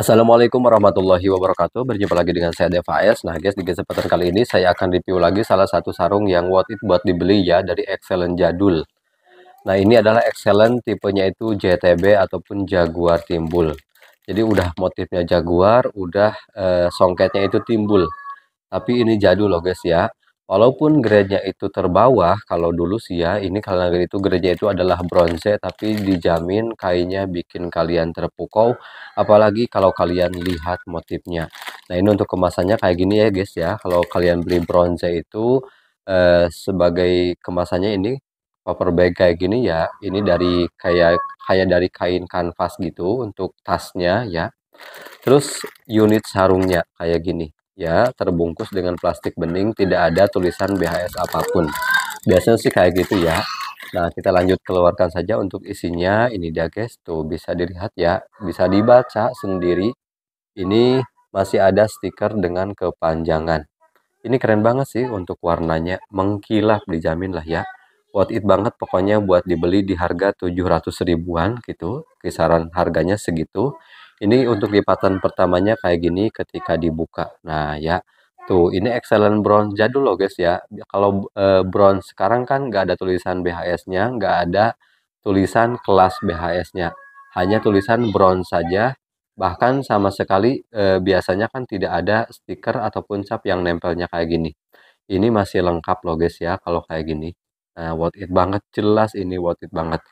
Assalamualaikum warahmatullahi wabarakatuh Berjumpa lagi dengan saya Deva Nah guys di kesempatan kali ini saya akan review lagi salah satu sarung yang worth it buat dibeli ya Dari Excellent Jadul Nah ini adalah Excellent tipenya itu JTB ataupun Jaguar Timbul Jadi udah motifnya Jaguar udah eh, songketnya itu timbul Tapi ini jadul loh guys ya Walaupun gereja itu terbawah, kalau dulu sih ya, ini kalau itu gereja itu adalah bronze, tapi dijamin kainnya bikin kalian terpukau, apalagi kalau kalian lihat motifnya. Nah ini untuk kemasannya kayak gini ya guys ya, kalau kalian beli bronze itu eh, sebagai kemasannya ini paper bag kayak gini ya, ini dari kayak kayak dari kain kanvas gitu untuk tasnya ya. Terus unit sarungnya kayak gini ya terbungkus dengan plastik bening tidak ada tulisan BHS apapun biasanya sih kayak gitu ya Nah, kita lanjut keluarkan saja untuk isinya. Ini dia guys, tuh bisa dilihat ya, bisa dibaca sendiri. Ini masih ada stiker dengan kepanjangan. Ini keren banget sih untuk warnanya, mengkilap dijamin lah ya. Worth it banget pokoknya buat dibeli di harga 700 ribuan gitu, kisaran harganya segitu ini hmm. untuk lipatan pertamanya kayak gini ketika dibuka nah ya tuh ini excellent bronze jadul loh guys ya kalau e, bronze sekarang kan nggak ada tulisan BHS nya nggak ada tulisan kelas BHS nya hanya tulisan bronze saja bahkan sama sekali e, biasanya kan tidak ada stiker ataupun cap yang nempelnya kayak gini ini masih lengkap loh guys ya kalau kayak gini nah worth it banget jelas ini worth it banget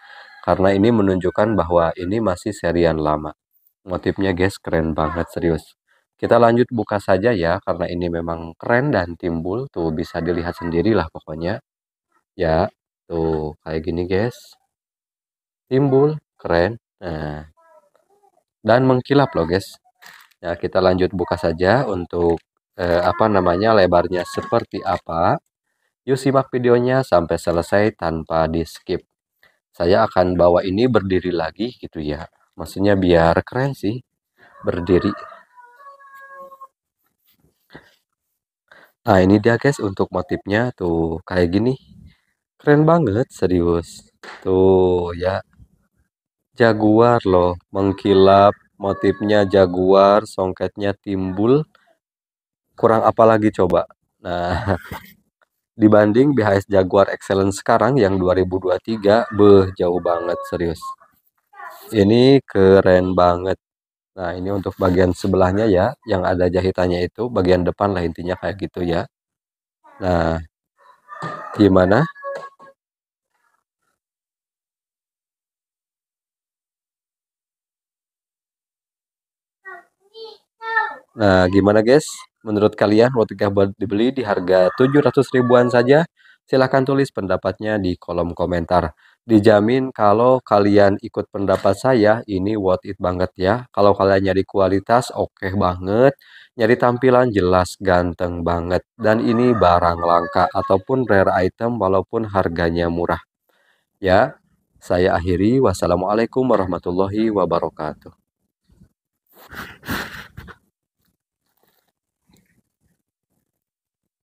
karena ini menunjukkan bahwa ini masih serian lama motifnya guys keren banget serius kita lanjut buka saja ya karena ini memang keren dan timbul tuh bisa dilihat sendirilah pokoknya ya tuh kayak gini guys timbul keren nah dan mengkilap loh guys ya kita lanjut buka saja untuk eh, apa namanya lebarnya seperti apa yuk simak videonya sampai selesai tanpa di skip saya akan bawa ini berdiri lagi gitu ya maksudnya biar keren sih berdiri nah ini dia guys untuk motifnya tuh kayak gini keren banget serius tuh ya jaguar loh mengkilap motifnya jaguar songketnya timbul kurang apa lagi coba nah dibanding BHS Jaguar Excellence sekarang yang 2023 beh jauh banget serius ini keren banget nah ini untuk bagian sebelahnya ya yang ada jahitannya itu bagian depan lah intinya kayak gitu ya nah gimana Nah, gimana guys? Menurut kalian kabel dibeli di harga 700 ribuan saja? Silahkan tulis pendapatnya di kolom komentar dijamin kalau kalian ikut pendapat saya ini worth it banget ya kalau kalian nyari kualitas oke okay banget nyari tampilan jelas ganteng banget dan ini barang langka ataupun rare item walaupun harganya murah ya saya akhiri wassalamualaikum warahmatullahi wabarakatuh